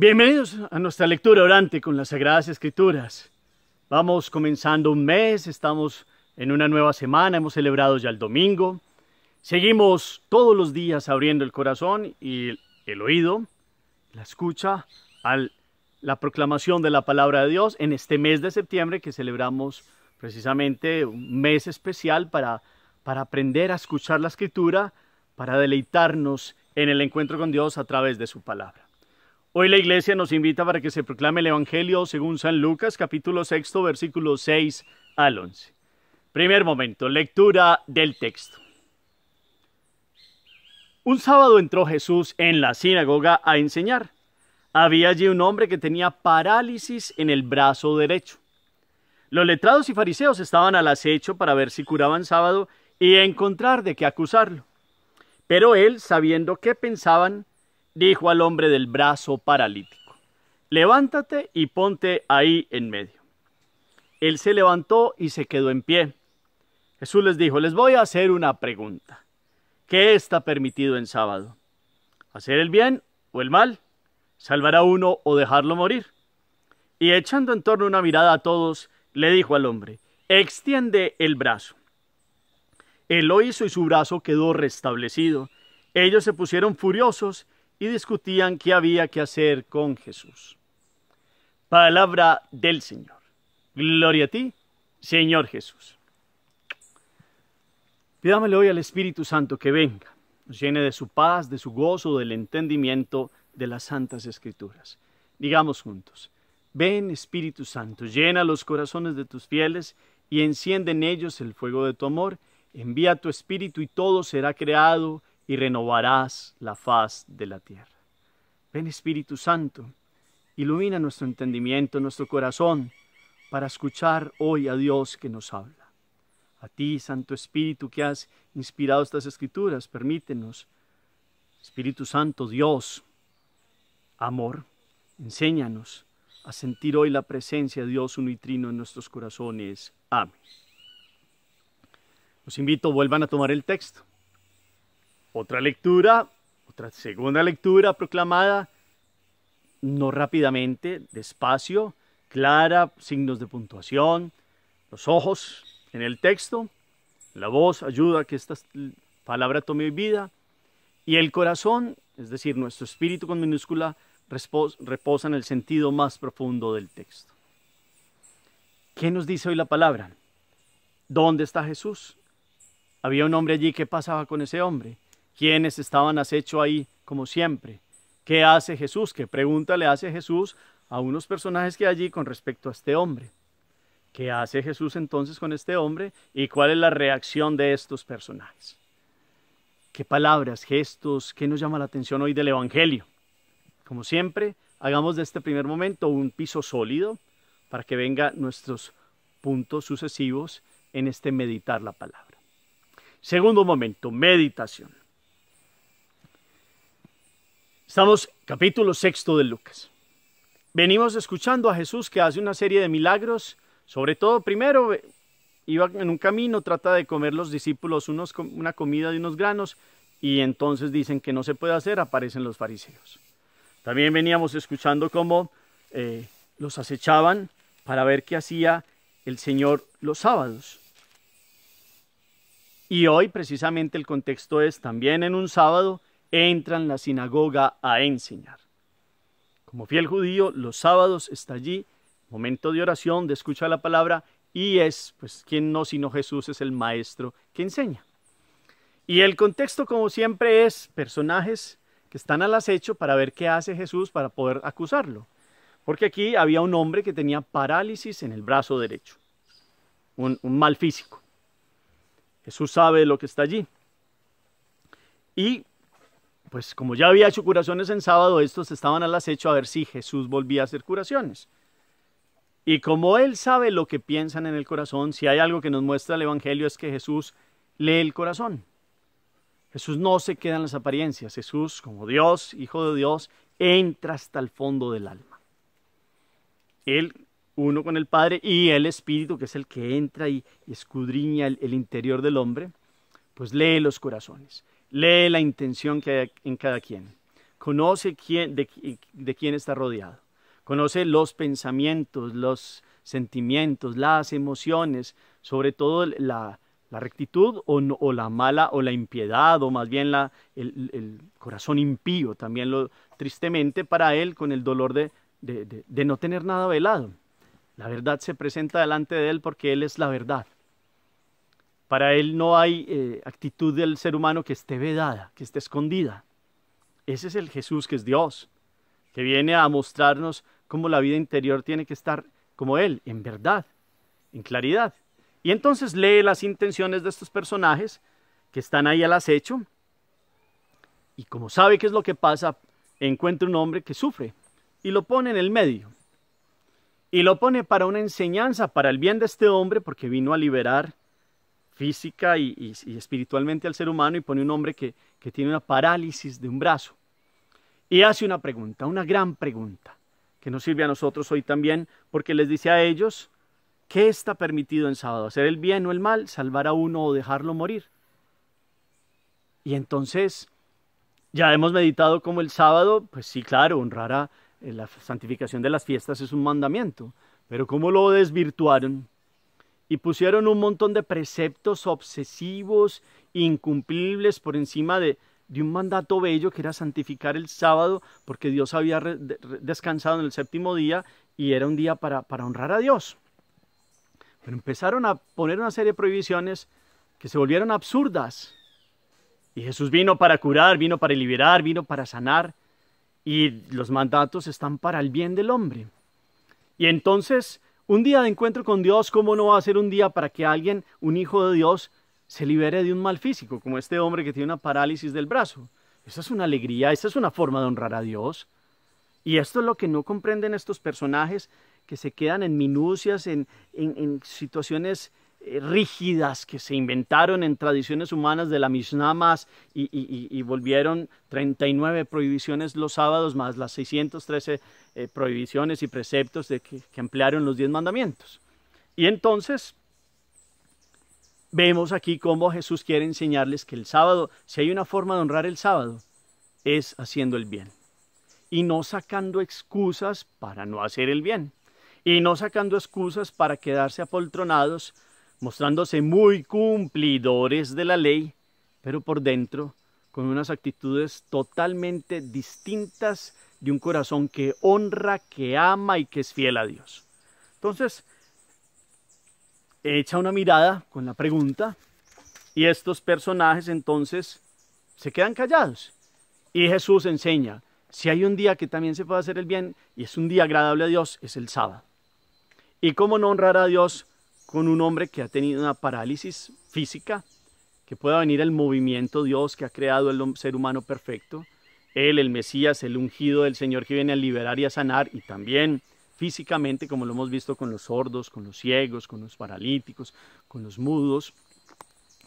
Bienvenidos a nuestra lectura orante con las Sagradas Escrituras. Vamos comenzando un mes, estamos en una nueva semana, hemos celebrado ya el domingo. Seguimos todos los días abriendo el corazón y el oído, la escucha, a la proclamación de la palabra de Dios en este mes de septiembre que celebramos precisamente un mes especial para, para aprender a escuchar la escritura, para deleitarnos en el encuentro con Dios a través de su palabra. Hoy la iglesia nos invita para que se proclame el Evangelio según San Lucas capítulo 6 versículo 6 al 11. Primer momento, lectura del texto. Un sábado entró Jesús en la sinagoga a enseñar. Había allí un hombre que tenía parálisis en el brazo derecho. Los letrados y fariseos estaban al acecho para ver si curaban sábado y encontrar de qué acusarlo. Pero él, sabiendo qué pensaban, dijo al hombre del brazo paralítico, levántate y ponte ahí en medio. Él se levantó y se quedó en pie. Jesús les dijo, les voy a hacer una pregunta. ¿Qué está permitido en sábado? ¿Hacer el bien o el mal? ¿Salvar a uno o dejarlo morir? Y echando en torno una mirada a todos, le dijo al hombre, extiende el brazo. Él lo hizo y su brazo quedó restablecido. Ellos se pusieron furiosos y discutían qué había que hacer con Jesús. Palabra del Señor. Gloria a ti, Señor Jesús. Pidámosle hoy al Espíritu Santo que venga, nos llene de su paz, de su gozo, del entendimiento de las santas escrituras. Digamos juntos, ven Espíritu Santo, llena los corazones de tus fieles y enciende en ellos el fuego de tu amor. Envía tu Espíritu y todo será creado y renovarás la faz de la tierra. Ven Espíritu Santo, ilumina nuestro entendimiento, nuestro corazón, para escuchar hoy a Dios que nos habla. A ti, Santo Espíritu, que has inspirado estas escrituras, permítenos, Espíritu Santo, Dios, amor, enséñanos a sentir hoy la presencia de Dios unitrino en nuestros corazones. Amén. Los invito, vuelvan a tomar el texto. Otra lectura, otra segunda lectura proclamada, no rápidamente, despacio, clara, signos de puntuación, los ojos en el texto, la voz ayuda a que esta palabra tome vida y el corazón, es decir, nuestro espíritu con minúscula, reposa en el sentido más profundo del texto. ¿Qué nos dice hoy la palabra? ¿Dónde está Jesús? Había un hombre allí, ¿qué pasaba con ese hombre? ¿Quiénes estaban acecho ahí, como siempre? ¿Qué hace Jesús? ¿Qué pregunta le hace Jesús a unos personajes que hay allí con respecto a este hombre? ¿Qué hace Jesús entonces con este hombre? ¿Y cuál es la reacción de estos personajes? ¿Qué palabras, gestos, qué nos llama la atención hoy del Evangelio? Como siempre, hagamos de este primer momento un piso sólido para que vengan nuestros puntos sucesivos en este meditar la palabra. Segundo momento, meditación. Estamos capítulo sexto de Lucas. Venimos escuchando a Jesús que hace una serie de milagros, sobre todo primero eh, iba en un camino, trata de comer los discípulos unos, una comida de unos granos y entonces dicen que no se puede hacer, aparecen los fariseos. También veníamos escuchando cómo eh, los acechaban para ver qué hacía el Señor los sábados. Y hoy precisamente el contexto es también en un sábado entra en la sinagoga a enseñar. Como fiel judío, los sábados está allí, momento de oración, de escucha la palabra, y es, pues, quien no sino Jesús es el maestro que enseña. Y el contexto, como siempre, es personajes que están al acecho para ver qué hace Jesús para poder acusarlo. Porque aquí había un hombre que tenía parálisis en el brazo derecho, un, un mal físico. Jesús sabe lo que está allí. Y pues como ya había hecho curaciones en sábado, estos estaban al acecho a ver si Jesús volvía a hacer curaciones. Y como Él sabe lo que piensan en el corazón, si hay algo que nos muestra el Evangelio es que Jesús lee el corazón. Jesús no se queda en las apariencias. Jesús, como Dios, Hijo de Dios, entra hasta el fondo del alma. Él, uno con el Padre y el Espíritu, que es el que entra y, escudriña el interior del hombre, pues lee los corazones. Lee la intención que hay en cada quien. Conoce quién, de, quién está rodeado. Conoce los pensamientos, los sentimientos, las emociones, sobre todo la, rectitud o, la mala o la impiedad o más bien el, corazón impío, también lo tristemente para él con el dolor de no tener nada velado. La verdad se presenta delante de él porque él es la verdad. Para él no hay eh, actitud del ser humano que esté vedada, que esté escondida. Ese es el Jesús que es Dios, que viene a mostrarnos cómo la vida interior tiene que estar como Él, en verdad, en claridad. Y entonces lee las intenciones de estos personajes que están ahí al acecho y como sabe qué es lo que pasa, encuentra un hombre que sufre y lo pone en el medio. Y lo pone para una enseñanza, para el bien de este hombre, porque vino a liberar física y, espiritualmente al ser humano y pone un hombre que, que tiene una parálisis de un brazo. Y hace una pregunta, una gran pregunta, que nos sirve a nosotros hoy también, porque les dice a ellos, ¿qué está permitido en sábado? ¿Hacer el bien o el mal? ¿Salvar a uno o dejarlo morir? Y entonces, ya hemos meditado como el sábado, pues sí, claro, honrar a eh, la santificación de las fiestas es un mandamiento, pero ¿cómo lo desvirtuaron? y pusieron un montón de preceptos obsesivos, incumplibles por encima de, de un mandato bello que era santificar el sábado porque Dios había descansado en el séptimo día y era un día para, para honrar a Dios. Pero empezaron a poner una serie de prohibiciones que se volvieron absurdas. Y Jesús vino para curar, vino para liberar, vino para sanar. Y los mandatos están para el bien del hombre. Y entonces un día de encuentro con Dios, ¿cómo no va a ser un día para que alguien, un hijo de Dios, se libere de un mal físico, como este hombre que tiene una parálisis del brazo? Esa es una alegría, esa es una forma de honrar a Dios. Y esto es lo que no comprenden estos personajes que se quedan en minucias, en, en, en situaciones eh, rígidas que se inventaron en tradiciones humanas de la misma más y, y, y, volvieron 39 prohibiciones los sábados más las 613 eh, prohibiciones y preceptos de que, emplearon los 10 mandamientos. Y entonces vemos aquí cómo Jesús quiere enseñarles que el sábado, si hay una forma de honrar el sábado, es haciendo el bien y no sacando excusas para no hacer el bien y no sacando excusas para quedarse apoltronados mostrándose muy cumplidores de la ley, pero por dentro con unas actitudes totalmente distintas de un corazón que honra, que ama y que es fiel a Dios. Entonces, echa una mirada con la pregunta y estos personajes entonces se quedan callados. Y Jesús enseña, si hay un día que también se puede hacer el bien y es un día agradable a Dios, es el sábado. ¿Y cómo no honrar a Dios con un hombre que ha tenido una parálisis física, que pueda venir el movimiento Dios que ha creado el ser humano perfecto, él, el Mesías, el ungido del Señor que viene a liberar y a sanar, y también físicamente, como lo hemos visto con los sordos, con los ciegos, con los paralíticos, con los mudos,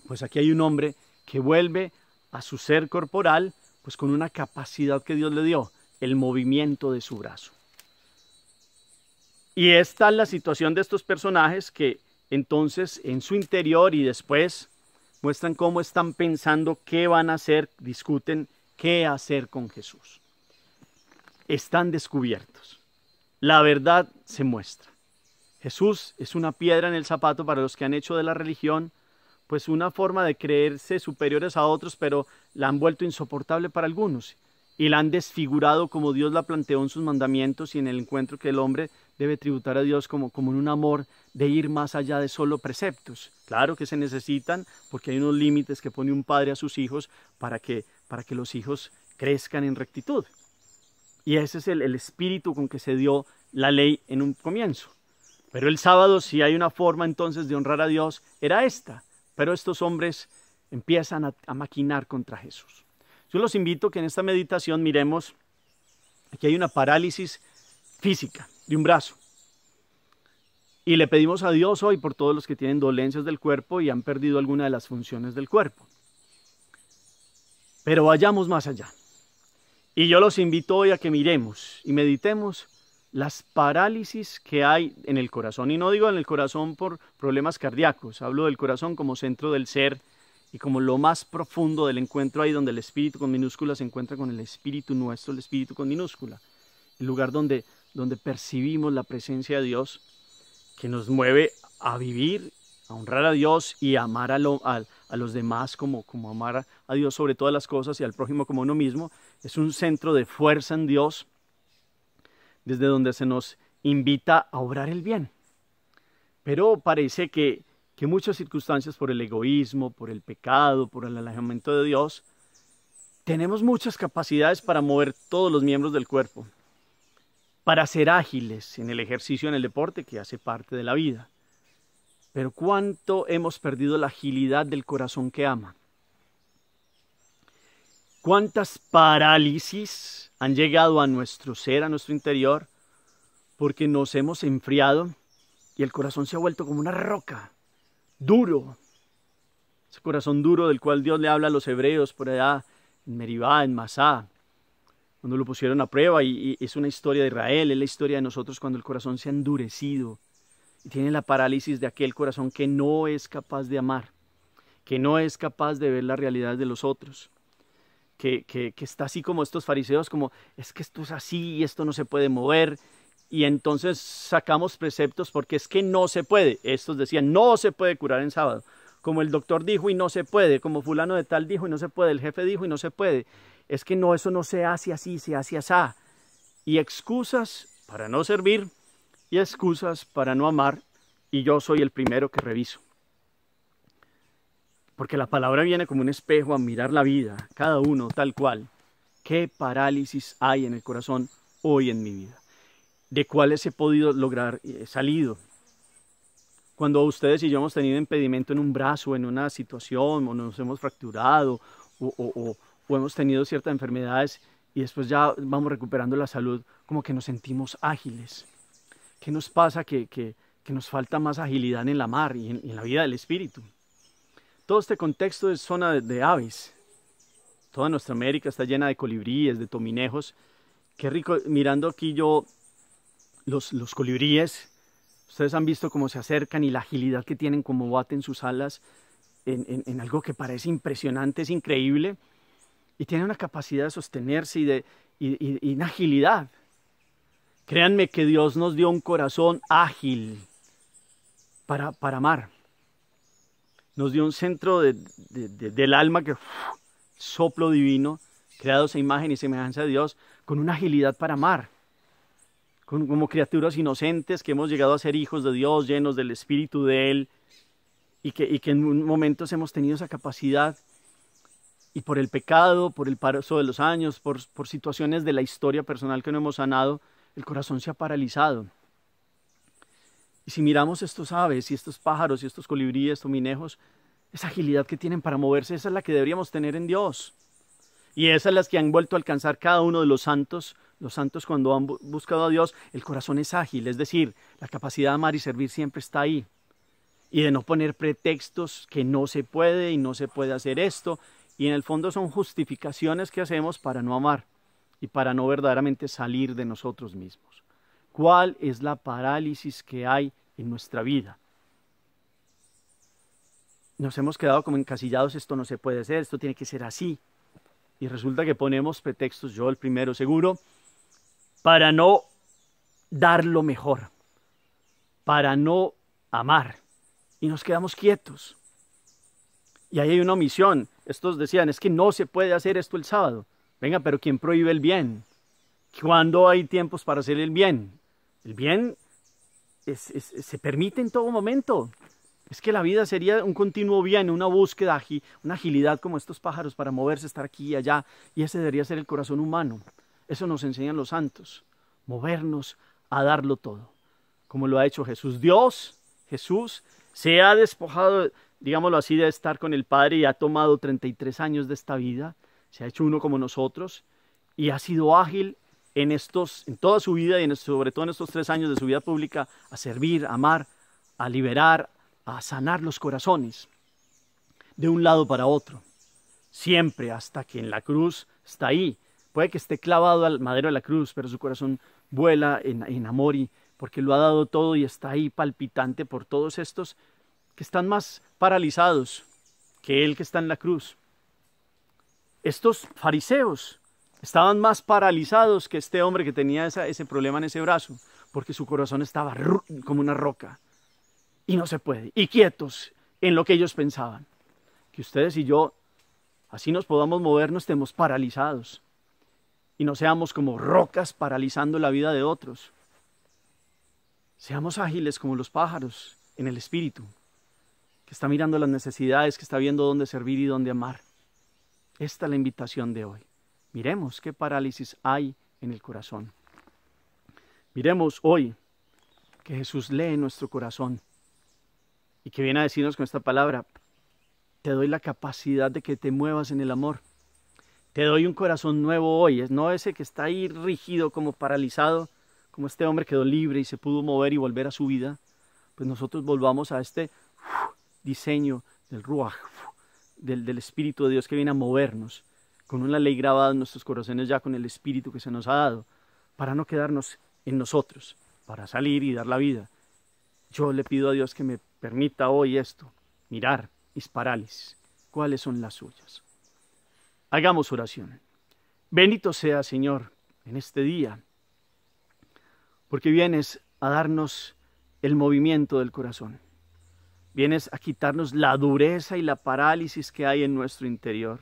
pues aquí hay un hombre que vuelve a su ser corporal, pues con una capacidad que Dios le dio, el movimiento de su brazo. Y esta es la situación de estos personajes que entonces en su interior y después muestran cómo están pensando qué van a hacer, discuten qué hacer con Jesús. Están descubiertos. La verdad se muestra. Jesús es una piedra en el zapato para los que han hecho de la religión, pues una forma de creerse superiores a otros, pero la han vuelto insoportable para algunos y la han desfigurado como Dios la planteó en sus mandamientos y en el encuentro que el hombre debe tributar a Dios como, como en un amor de ir más allá de solo preceptos. Claro que se necesitan porque hay unos límites que pone un padre a sus hijos para que, para que los hijos crezcan en rectitud. Y ese es el, espíritu con que se dio la ley en un comienzo. Pero el sábado, si hay una forma entonces de honrar a Dios, era esta. Pero estos hombres empiezan a, maquinar contra Jesús. Yo los invito que en esta meditación miremos, que hay una parálisis física de un brazo. Y le pedimos a Dios hoy por todos los que tienen dolencias del cuerpo y han perdido alguna de las funciones del cuerpo. Pero vayamos más allá. Y yo los invito hoy a que miremos y meditemos las parálisis que hay en el corazón. Y no digo en el corazón por problemas cardíacos, hablo del corazón como centro del ser y como lo más profundo del encuentro ahí donde el espíritu con minúscula se encuentra con el espíritu nuestro, el espíritu con minúscula. El lugar donde donde percibimos la presencia de Dios que nos mueve a vivir, a honrar a Dios y a amar a, los demás como, como amar a Dios sobre todas las cosas y al prójimo como uno mismo. Es un centro de fuerza en Dios desde donde se nos invita a obrar el bien. Pero parece que, que muchas circunstancias por el egoísmo, por el pecado, por el alejamiento de Dios, tenemos muchas capacidades para mover todos los miembros del cuerpo para ser ágiles en el ejercicio, en el deporte, que hace parte de la vida. Pero cuánto hemos perdido la agilidad del corazón que ama. Cuántas parálisis han llegado a nuestro ser, a nuestro interior, porque nos hemos enfriado y el corazón se ha vuelto como una roca, duro. Ese corazón duro del cual Dios le habla a los hebreos por allá en Meribá, en Masá, cuando lo pusieron a prueba y, es una historia de Israel, es la historia de nosotros cuando el corazón se ha endurecido y tiene la parálisis de aquel corazón que no es capaz de amar, que no es capaz de ver la realidad de los otros, que, que, que está así como estos fariseos, como es que esto es así y esto no se puede mover. Y entonces sacamos preceptos porque es que no se puede. Estos decían, no se puede curar en sábado como el doctor dijo y no se puede, como fulano de tal dijo y no se puede, el jefe dijo y no se puede es que no, eso no se hace así, se hace así. Y excusas para no servir y excusas para no amar. Y yo soy el primero que reviso. Porque la palabra viene como un espejo a mirar la vida, cada uno tal cual. ¿Qué parálisis hay en el corazón hoy en mi vida? ¿De cuáles he podido lograr eh, salido? Cuando ustedes y yo hemos tenido impedimento en un brazo, en una situación, o nos hemos fracturado, o, o hemos tenido ciertas enfermedades y después ya vamos recuperando la salud, como que nos sentimos ágiles. ¿Qué nos pasa? Que, que, nos falta más agilidad en la mar y en, la vida del espíritu. Todo este contexto es zona de, aves. Toda nuestra América está llena de colibríes, de tominejos. Qué rico, mirando aquí yo los, los colibríes, ustedes han visto cómo se acercan y la agilidad que tienen, cómo baten sus alas en, en algo que parece impresionante, es increíble y tiene una capacidad de sostenerse y de y, agilidad. Créanme que Dios nos dio un corazón ágil para, para amar. Nos dio un centro del alma que soplo divino, creado esa imagen y semejanza de Dios, con una agilidad para amar. como criaturas inocentes que hemos llegado a ser hijos de Dios, llenos del Espíritu de Él, y que, y que en momentos hemos tenido esa capacidad y por el pecado, por el paso de los años, por, por situaciones de la historia personal que no hemos sanado, el corazón se ha paralizado. Y si miramos estos aves y estos pájaros y estos colibríes, estos minejos, esa agilidad que tienen para moverse, esa es la que deberíamos tener en Dios. Y esas las que han vuelto a alcanzar cada uno de los santos. Los santos cuando han buscado a Dios, el corazón es ágil, es decir, la capacidad de amar y servir siempre está ahí. Y de no poner pretextos que no se puede y no se puede hacer esto y en el fondo son justificaciones que hacemos para no amar y para no verdaderamente salir de nosotros mismos. ¿Cuál es la parálisis que hay en nuestra vida? Nos hemos quedado como encasillados, esto no se puede hacer, esto tiene que ser así. Y resulta que ponemos pretextos, yo el primero seguro, para no dar lo mejor, para no amar. Y nos quedamos quietos. Y ahí hay una omisión estos decían, es que no se puede hacer esto el sábado. Venga, pero ¿quién prohíbe el bien? ¿Cuándo hay tiempos para hacer el bien? El bien se permite en todo momento. Es que la vida sería un continuo bien, una búsqueda, una agilidad como estos pájaros para moverse, estar aquí y allá. Y ese debería ser el corazón humano. Eso nos enseñan los santos. Movernos a darlo todo. Como lo ha hecho Jesús. Dios, Jesús, se ha despojado digámoslo así, de estar con el Padre y ha tomado 33 años de esta vida, se ha hecho uno como nosotros y ha sido ágil en, estos, en toda su vida y sobre todo en estos tres años de su vida pública a servir, a amar, a liberar, a sanar los corazones de un lado para otro. Siempre hasta que en la cruz está ahí. Puede que esté clavado al madero de la cruz, pero su corazón vuela en, en amor y porque lo ha dado todo y está ahí palpitante por todos estos están más paralizados que el que está en la cruz. Estos fariseos estaban más paralizados que este hombre que tenía ese problema en ese brazo, porque su corazón estaba como una roca. Y no se puede. Y quietos en lo que ellos pensaban. Que ustedes y yo, así nos podamos mover, no estemos paralizados. Y no seamos como rocas paralizando la vida de otros. Seamos ágiles como los pájaros en el espíritu que está mirando las necesidades, que está viendo dónde servir y dónde amar. Esta es la invitación de hoy. Miremos qué parálisis hay en el corazón. Miremos hoy que Jesús lee nuestro corazón y que viene a decirnos con esta palabra, te doy la capacidad de que te muevas en el amor. Te doy un corazón nuevo hoy, no ese que está ahí rígido como paralizado, como este hombre quedó libre y se pudo mover y volver a su vida. Pues nosotros volvamos a este diseño del Ruach, del, del Espíritu de Dios que viene a movernos, con una ley grabada en nuestros corazones ya con el Espíritu que se nos ha dado, para no quedarnos en nosotros, para salir y dar la vida. Yo le pido a Dios que me permita hoy esto, mirar mis parálisis, cuáles son las suyas. Hagamos oración. Bendito sea, Señor, en este día, porque vienes a darnos el movimiento del corazón. Vienes a quitarnos la dureza y la parálisis que hay en nuestro interior.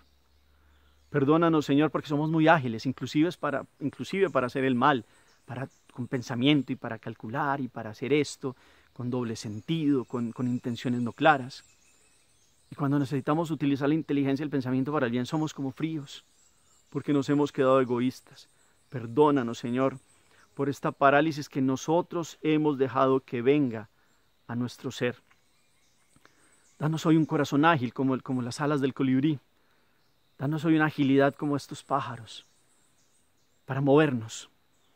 Perdónanos, Señor, porque somos muy ágiles, inclusive para, inclusive para hacer el mal, para, con pensamiento y para calcular y para hacer esto, con doble sentido, con, con intenciones no claras. Y cuando necesitamos utilizar la inteligencia y el pensamiento para el bien, somos como fríos, porque nos hemos quedado egoístas. Perdónanos, Señor, por esta parálisis que nosotros hemos dejado que venga a nuestro ser. Danos hoy un corazón ágil como, como las alas del colibrí. Danos hoy una agilidad como estos pájaros, para movernos,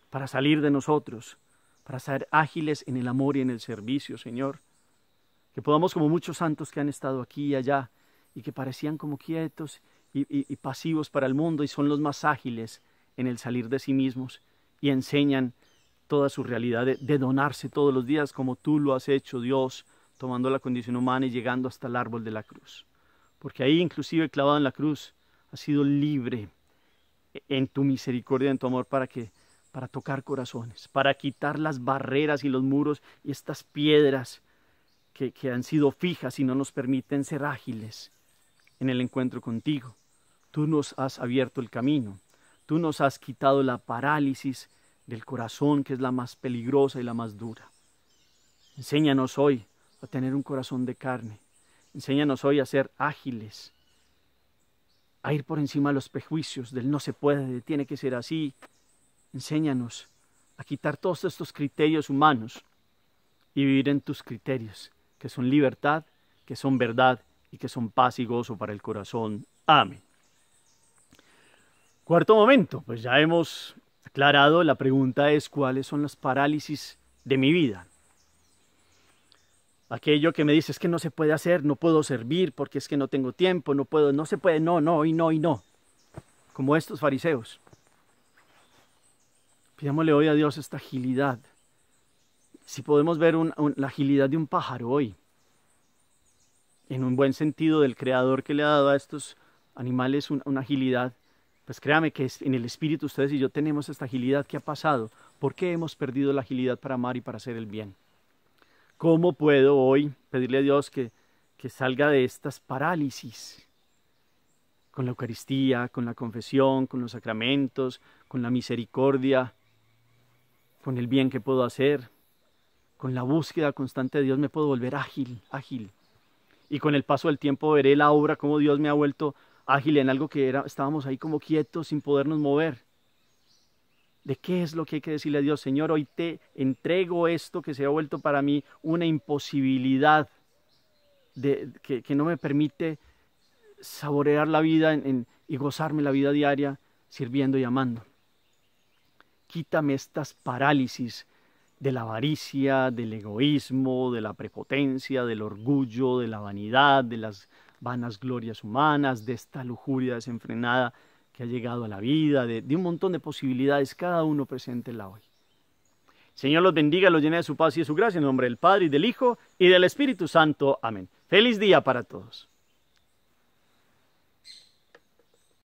para salir de nosotros, para ser ágiles en el amor y en el servicio, Señor. Que podamos, como muchos santos que han estado aquí y allá, y que parecían como quietos y, pasivos para el mundo, y son los más ágiles en el salir de sí mismos, y enseñan toda su realidad de donarse todos los días, como tú lo has hecho, Dios, tomando la condición humana y llegando hasta el árbol de la cruz. Porque ahí inclusive clavado en la cruz has sido libre en tu misericordia, en tu amor para que para tocar corazones, para quitar las barreras y los muros y estas piedras que han sido fijas y no nos permiten ser ágiles en el encuentro contigo. Tú nos has abierto el camino, tú nos has quitado la parálisis del corazón que es la más peligrosa y la más dura. Enséñanos hoy a tener un corazón de carne. Enséñanos hoy a ser ágiles, a ir por encima de los prejuicios del no se puede, tiene que ser así. Enséñanos a quitar todos estos criterios humanos y vivir en tus criterios, que son libertad, que son verdad y que son paz y gozo para el corazón. Amén. Cuarto momento, pues ya hemos aclarado, la pregunta es cuáles son las parálisis de mi vida aquello que me dice es que no se puede hacer, no puedo servir porque es que no tengo tiempo, no puedo, no se puede, no, no, y no, y no. Como estos fariseos. Pidámosle hoy a Dios esta agilidad. Si podemos ver la agilidad de un pájaro hoy, en un buen sentido del creador que le ha dado a estos animales una agilidad, pues créame que en el espíritu ustedes y yo tenemos esta agilidad que ha pasado. ¿Por qué hemos perdido la agilidad para amar y para hacer el bien? ¿Cómo puedo hoy pedirle a Dios que, salga de estas parálisis? Con la Eucaristía, con la confesión, con los sacramentos, con la misericordia, con el bien que puedo hacer, con la búsqueda constante de Dios me puedo volver ágil, ágil. Y con el paso del tiempo veré la obra, cómo Dios me ha vuelto ágil en algo que era, estábamos ahí como quietos, sin podernos mover de qué es lo que hay que decirle a Dios, Señor, hoy te entrego esto que se ha vuelto para mí una imposibilidad, de, que, no me permite saborear la vida y gozarme la vida diaria sirviendo y amando. Quítame estas parálisis de la avaricia, del egoísmo, de la prepotencia, del orgullo, de la vanidad, de las vanas glorias humanas, de esta lujuria desenfrenada que ha llegado a la vida, de, un montón de posibilidades, cada uno presente en la hoy. Señor los bendiga, los llene de su paz y de su gracia en nombre del Padre y del Hijo y del Espíritu Santo. Amén. Feliz día para todos.